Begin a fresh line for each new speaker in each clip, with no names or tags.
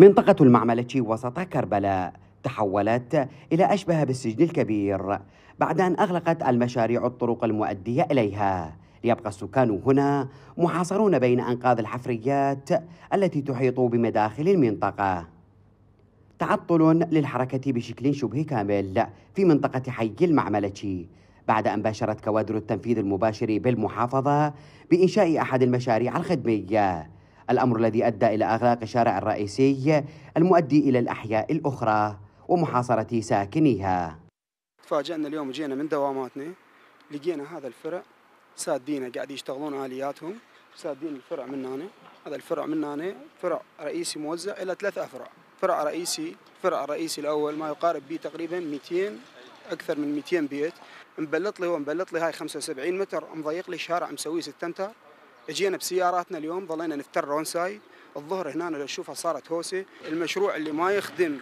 منطقة المعملة وسط كربلاء تحولت إلى أشبه بالسجن الكبير بعد أن أغلقت المشاريع الطرق المؤدية إليها ليبقى السكان هنا محاصرون بين أنقاض الحفريات التي تحيط بمداخل المنطقة تعطل للحركة بشكل شبه كامل في منطقة حي المعملة بعد أن باشرت كوادر التنفيذ المباشر بالمحافظة بإنشاء أحد المشاريع الخدمية الأمر الذي أدى إلى إغلاق الشارع الرئيسي المؤدي إلى الأحياء الأخرى ومحاصرة ساكنيها
فاجأنا اليوم جينا من دواماتنا لقينا هذا الفرع سادينا قاعد يشتغلون آلياتهم سادين الفرع من هنا هذا الفرع من هنا فرع رئيسي موزع إلى ثلاث أفرع فرع رئيسي الفرع الرئيسي الأول ما يقارب به تقريبا 200 أكثر من 200 بيت مبلط لي هو مبلط لي هاي 75 متر مضيق لي شارع مسويه 6 متر اجينا بسياراتنا اليوم ظلينا نفتر رونساي الظهر هنا لو تشوفها صارت هوسه المشروع اللي ما يخدم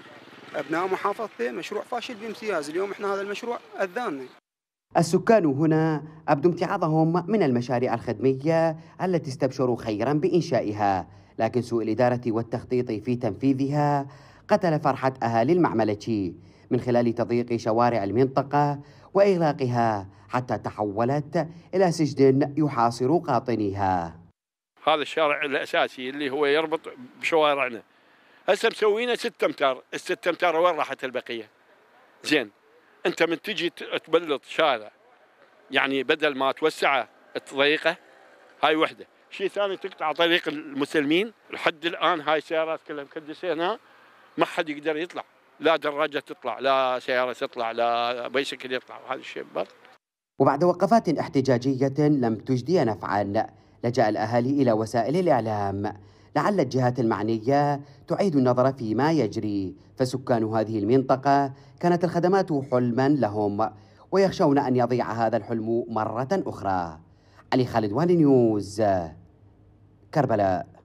ابناء محافظته مشروع فاشل بامتياز اليوم احنا هذا المشروع اذانا
السكان هنا أبدوا امتعاضهم من المشاريع الخدمية التي استبشروا خيرا بإنشائها لكن سوء الإدارة والتخطيط في تنفيذها قتل فرحة أهالي المعملة من خلال تضييق شوارع المنطقة وإغلاقها حتى تحولت إلى سجن يحاصر قاطنيها
هذا الشارع الأساسي اللي هو يربط بشوارعنا هسه مسوينا 6 امتار، الست امتار وين راحت البقيه؟ زين انت من تجي تبلط شارع يعني بدل ما توسعه تضيقه هاي وحده، شيء ثاني تقطع طريق المسلمين لحد الان هاي السيارات كلها مكدسه هنا ما حد يقدر يطلع لا دراجة تطلع لا سيارة تطلع لا بيسكل يطلع وهذا الشيء بطل
وبعد وقفات احتجاجية لم تجدي نفعا لجأ الأهالي إلى وسائل الإعلام لعل الجهات المعنية تعيد النظر فيما يجري فسكان هذه المنطقة كانت الخدمات حلما لهم ويخشون أن يضيع هذا الحلم مرة أخرى علي خالد وان نيوز كربلاء